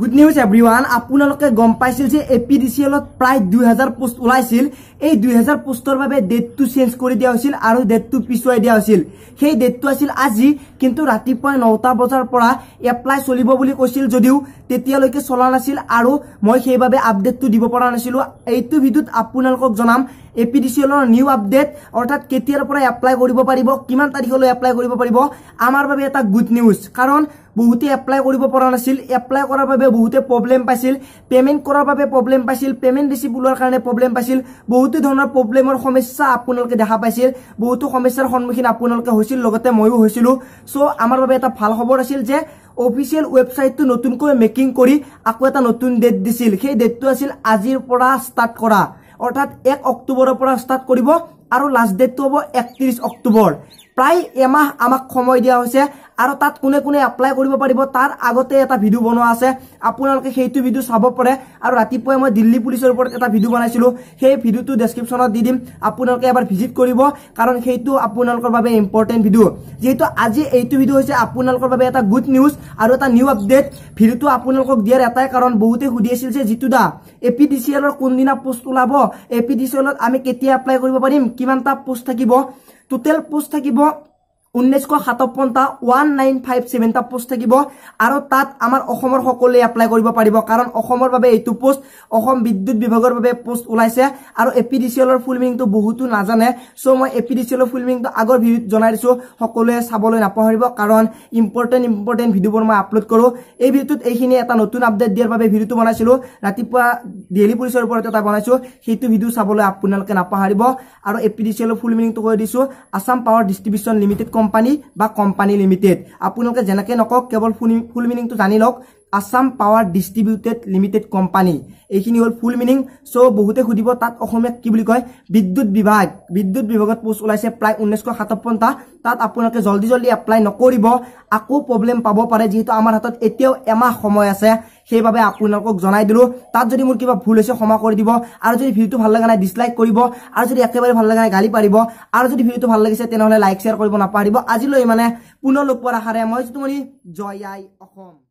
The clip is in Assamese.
গুড নিউজ এভৰি ওৱান আপোনালোকে গম পাইছিল যে এ পি ডি চি এলত প্ৰায় দুই হাজাৰ পোষ্ট ওলাইছিল এই দুই হাজাৰ পোষ্টৰ বাবে ডেটটো চেঞ্জ কৰি দিয়া হৈছিল আৰু ডেটটো পিছুৱাই দিয়া হৈছিল সেই ডেটটো আছিল আজি কিন্তু ৰাতিপুৱা নটা বজাৰ পৰা এপ্লাই চলিব বুলি কৈছিল যদিও তেতিয়ালৈকে চলা নাছিল আৰু মই সেইবাবে আপডেটটো দিব পৰা নাছিলোঁ এইটো ভিডিঅ'ত আপোনালোকক জনাম এ পি ডি চি এলৰ নিউ আপডেট অৰ্থাৎ কেতিয়াৰ পৰা এপ্লাই কৰিব পাৰিব কিমান তাৰিখলৈ এপ্লাই কৰিব পাৰিব আমাৰ বাবে এটা গুড নিউজ কাৰণ বহুতে এপ্লাই কৰিব পৰা নাছিল এপ্লাই কৰাৰ বাবে বহুতে প্ৰব্লেম পাইছিল পে'মেণ্ট কৰাৰ বাবে প্ৰব্লেম পাইছিল পে'মেণ্ট ৰিচিভ ওলোৱাৰ কাৰণে প্ৰব্লেম পাইছিল বহুতো ধৰণৰ প্ৰব্লেমৰ সমস্যা আপোনালোকে দেখা পাইছিল বহুতো সমস্যাৰ সন্মুখীন আপোনালোকে হৈছিল লগতে ময়ো হৈছিলোঁ চ' আমাৰ বাবে এটা ভাল খবৰ আছিল যে অফিচিয়েল ৱেবছাইটটো নতুনকৈ মেকিং কৰি আকৌ এটা নতুন ডেট দিছিল সেই ডেটটো আছিল আজিৰ পৰা ষ্টাৰ্ট কৰা অৰ্থাৎ এক অক্টোবৰৰ পৰা ষ্টাৰ্ট কৰিব আৰু লাষ্ট ডেটটো হ'ব একত্ৰিছ অক্টোবৰ প্ৰায় এমাহ আমাক সময় দিয়া হৈছে আৰু তাত কোনে কোনে এপ্লাই কৰিব পাৰিব তাৰ আগতে এটা ভিডিঅ' বনোৱা আছে আপোনালোকে সেইটো ভিডিঅ' চাব পাৰে আৰু ৰাতিপুৱাই মই দিল্লী পুলিচৰ ওপৰত এটা ভিডিঅ' বনাইছিলোঁ সেই ভিডিঅ'টো ডেছক্ৰিপশ্যনত দি দিম আপোনালোকে এবাৰ ভিজিট কৰিব কাৰণ সেইটো আপোনালোকৰ বাবে ইম্পৰ্টেণ্ট ভিডিঅ' যিহেতু আজি এইটো ভিডিঅ' হৈছে আপোনালোকৰ বাবে এটা গুড নিউজ আৰু এটা নিউ আপডেট ভিডিঅ'টো আপোনালোকক দিয়াৰ এটাই কাৰণ বহুতে সুধি আছিল যে যিটো the A P D C এলৰ কোনদিনা পোষ্ট ওলাব এ পি ডি চি এলত আমি কেতিয়া এপ্লাই কৰিব পাৰিম কিমানটা পোষ্ট থাকিব টোটেল পোষ্ট থাকিব ঊনৈছশ সাতপন্নটা ওৱান নাইন ফাইভ ছেভেনটা পোষ্ট থাকিব আৰু তাত আমাৰ অসমৰ সকলোৱে এপ্লাই কৰিব পাৰিব কাৰণ অসমৰ বাবে এইটো পোষ্ট অসম বিদ্যুৎ বিভাগৰ বাবে পোষ্ট ওলাইছে আৰু এ পি ডি চি এলৰ ফুলমিংটো বহুতো নাজানে চ' মই এ পি ডি চি এলৰ ফুলমিংটো আগৰ ভিডিঅ'ত জনাই দিছোঁ সকলোৱে চাবলৈ নাপাহৰিব কাৰণ ইম্পৰ্টেণ্ট ইম্পৰ্টেণ্ট ভিডিঅ'বোৰ মই আপলোড কৰোঁ এই ভিডিঅ'টোত এইখিনি এটা নতুন আপডেট দিয়াৰ বাবে ভিডিঅ'টো বনাইছিলোঁ ৰাতিপুৱা ডেইলি পুলিচৰ ওপৰত এটা বনাইছোঁ সেইটো ভিডিঅ' চাবলৈ আপোনালোকে নাপাহৰিব আৰু এ পি ডি চি এলৰ ফুলমিংটো কৈ দিছোঁ Assam power distribution limited company বা কোম্পানী লিমিটেড আপোনালোকে যেনেকে নকওক কেৱল ফুল মিনিংটো জানি লওক Assam power distributed limited company এইখিনি হ'ল ফুল মিনিং চ' বহুতে সুধিব তাত অসমীয়াত কি বুলি কয় বিদ্যুৎ বিভাগ বিদ্যুৎ বিভাগত পোষ্ট ওলাইছে প্ৰায় ঊনৈছশ সাতাৱন্নটা তাত আপোনালোকে জল্দি জল্দি এপ্লাই নকৰিব আকৌ প্ৰব্লেম পাব পাৰে যিহেতু আমাৰ হাতত এতিয়াও এমাহ সময় আছে সেইবাবে আপোনালোকক জনাই দিলো তাত যদি মোৰ কিবা ভুল হৈছে ক্ষমা কৰি দিব আৰু যদি ভিডিঅ'টো ভাল লগা নাই ডিছলাইক কৰিব আৰু যদি একেবাৰে ভাল লগা নাই গালি পাৰিব আৰু যদি ভিডিঅ'টো ভাল লাগিছে তেনেহ'লে লাইক শ্বেয়াৰ কৰিব নাপাহৰিব আজিলৈ মানে পুনৰ লগ পোৱাৰ আশাৰে মই যিটো মানে জয় আই অসম